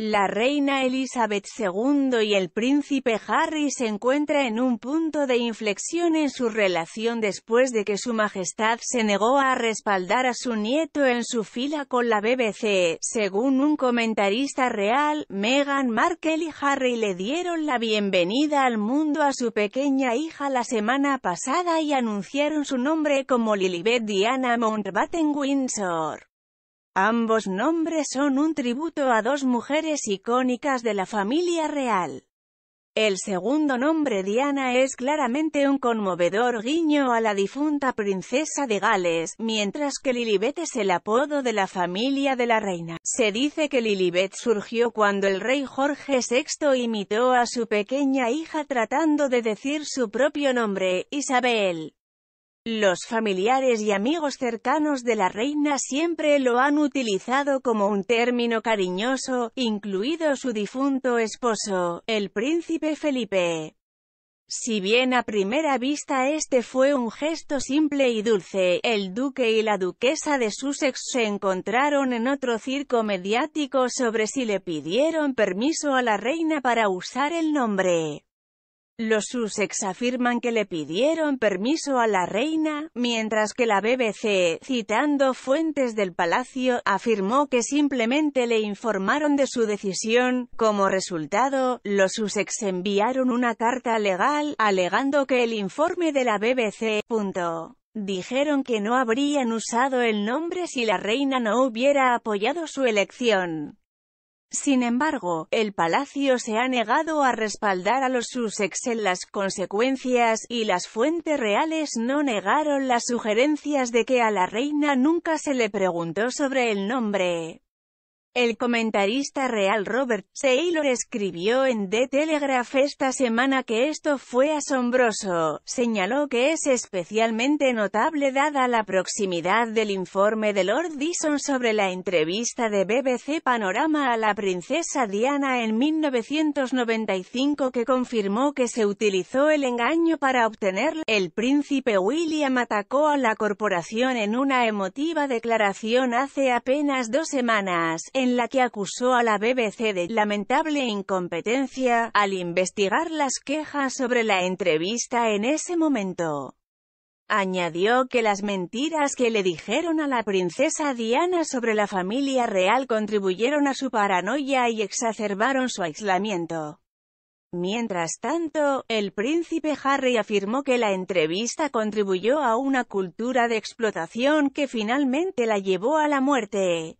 La reina Elizabeth II y el príncipe Harry se encuentra en un punto de inflexión en su relación después de que su majestad se negó a respaldar a su nieto en su fila con la BBC. Según un comentarista real, Meghan Markle y Harry le dieron la bienvenida al mundo a su pequeña hija la semana pasada y anunciaron su nombre como Lilibet Diana Mountbatten Windsor. Ambos nombres son un tributo a dos mujeres icónicas de la familia real. El segundo nombre Diana es claramente un conmovedor guiño a la difunta princesa de Gales, mientras que Lilibet es el apodo de la familia de la reina. Se dice que Lilibet surgió cuando el rey Jorge VI imitó a su pequeña hija tratando de decir su propio nombre, Isabel. Los familiares y amigos cercanos de la reina siempre lo han utilizado como un término cariñoso, incluido su difunto esposo, el príncipe Felipe. Si bien a primera vista este fue un gesto simple y dulce, el duque y la duquesa de Sussex se encontraron en otro circo mediático sobre si le pidieron permiso a la reina para usar el nombre. Los Sussex afirman que le pidieron permiso a la reina, mientras que la BBC, citando fuentes del palacio, afirmó que simplemente le informaron de su decisión. Como resultado, los Sussex enviaron una carta legal, alegando que el informe de la BBC, dijeron que no habrían usado el nombre si la reina no hubiera apoyado su elección. Sin embargo, el palacio se ha negado a respaldar a los Sussex en las consecuencias, y las fuentes reales no negaron las sugerencias de que a la reina nunca se le preguntó sobre el nombre. El comentarista real Robert Saylor escribió en The Telegraph esta semana que esto fue asombroso, señaló que es especialmente notable dada la proximidad del informe de Lord Dyson sobre la entrevista de BBC Panorama a la princesa Diana en 1995 que confirmó que se utilizó el engaño para obtenerla. El príncipe William atacó a la corporación en una emotiva declaración hace apenas dos semanas, la que acusó a la BBC de lamentable incompetencia al investigar las quejas sobre la entrevista en ese momento. Añadió que las mentiras que le dijeron a la princesa Diana sobre la familia real contribuyeron a su paranoia y exacerbaron su aislamiento. Mientras tanto, el príncipe Harry afirmó que la entrevista contribuyó a una cultura de explotación que finalmente la llevó a la muerte.